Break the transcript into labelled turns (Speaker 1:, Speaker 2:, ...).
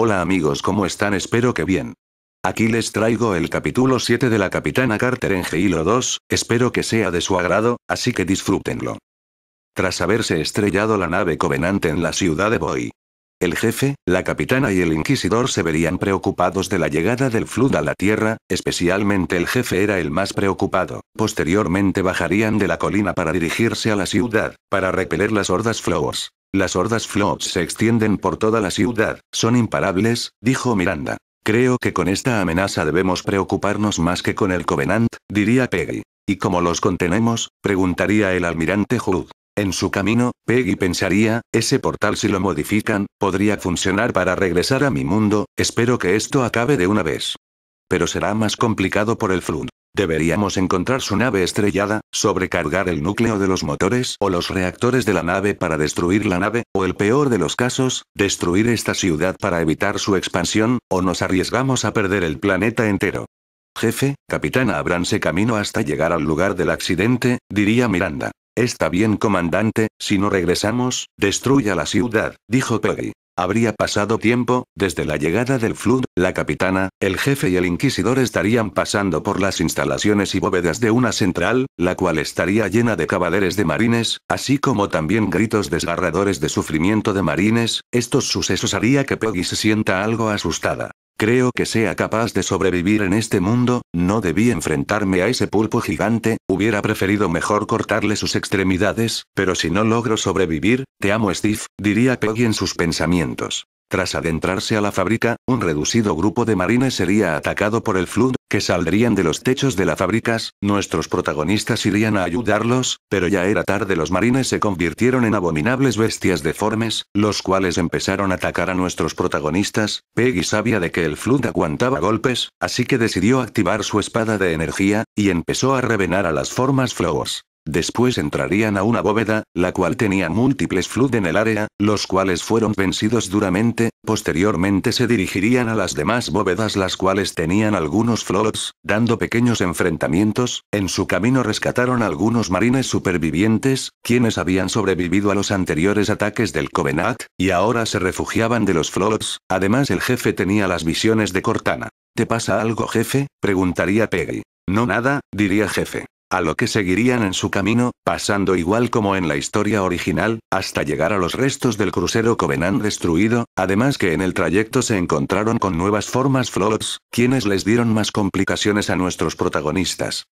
Speaker 1: Hola amigos, ¿cómo están? Espero que bien. Aquí les traigo el capítulo 7 de la Capitana Carter en Geilo 2, espero que sea de su agrado, así que disfrútenlo. Tras haberse estrellado la nave Covenant en la ciudad de Boy, el jefe, la capitana y el inquisidor se verían preocupados de la llegada del Flood a la Tierra, especialmente el jefe era el más preocupado. Posteriormente bajarían de la colina para dirigirse a la ciudad, para repeler las hordas flows. Las hordas flows se extienden por toda la ciudad, son imparables, dijo Miranda. Creo que con esta amenaza debemos preocuparnos más que con el Covenant, diría Peggy. ¿Y cómo los contenemos? preguntaría el almirante Hood. En su camino, Peggy pensaría, ese portal si lo modifican, podría funcionar para regresar a mi mundo, espero que esto acabe de una vez. Pero será más complicado por el flujo. Deberíamos encontrar su nave estrellada, sobrecargar el núcleo de los motores o los reactores de la nave para destruir la nave, o el peor de los casos, destruir esta ciudad para evitar su expansión, o nos arriesgamos a perder el planeta entero. Jefe, capitán, abranse camino hasta llegar al lugar del accidente, diría Miranda. Está bien, comandante, si no regresamos, destruya la ciudad, dijo Peggy. Habría pasado tiempo, desde la llegada del Flood, la capitana, el jefe y el inquisidor estarían pasando por las instalaciones y bóvedas de una central, la cual estaría llena de caballeres de marines, así como también gritos desgarradores de sufrimiento de marines, estos sucesos haría que Peggy se sienta algo asustada. Creo que sea capaz de sobrevivir en este mundo, no debí enfrentarme a ese pulpo gigante, hubiera preferido mejor cortarle sus extremidades, pero si no logro sobrevivir, te amo Steve, diría Peggy en sus pensamientos. Tras adentrarse a la fábrica, un reducido grupo de marines sería atacado por el Flood que saldrían de los techos de las fábricas, nuestros protagonistas irían a ayudarlos, pero ya era tarde los marines se convirtieron en abominables bestias deformes, los cuales empezaron a atacar a nuestros protagonistas, Peggy sabía de que el Flood aguantaba golpes, así que decidió activar su espada de energía, y empezó a revenar a las formas Flowers. Después entrarían a una bóveda, la cual tenía múltiples flood en el área, los cuales fueron vencidos duramente, posteriormente se dirigirían a las demás bóvedas las cuales tenían algunos floods, dando pequeños enfrentamientos, en su camino rescataron algunos marines supervivientes, quienes habían sobrevivido a los anteriores ataques del Covenant, y ahora se refugiaban de los floods, además el jefe tenía las visiones de Cortana. ¿Te pasa algo jefe? preguntaría Peggy. No nada, diría jefe a lo que seguirían en su camino, pasando igual como en la historia original, hasta llegar a los restos del crucero Covenant destruido, además que en el trayecto se encontraron con nuevas formas floats quienes les dieron más complicaciones a nuestros protagonistas.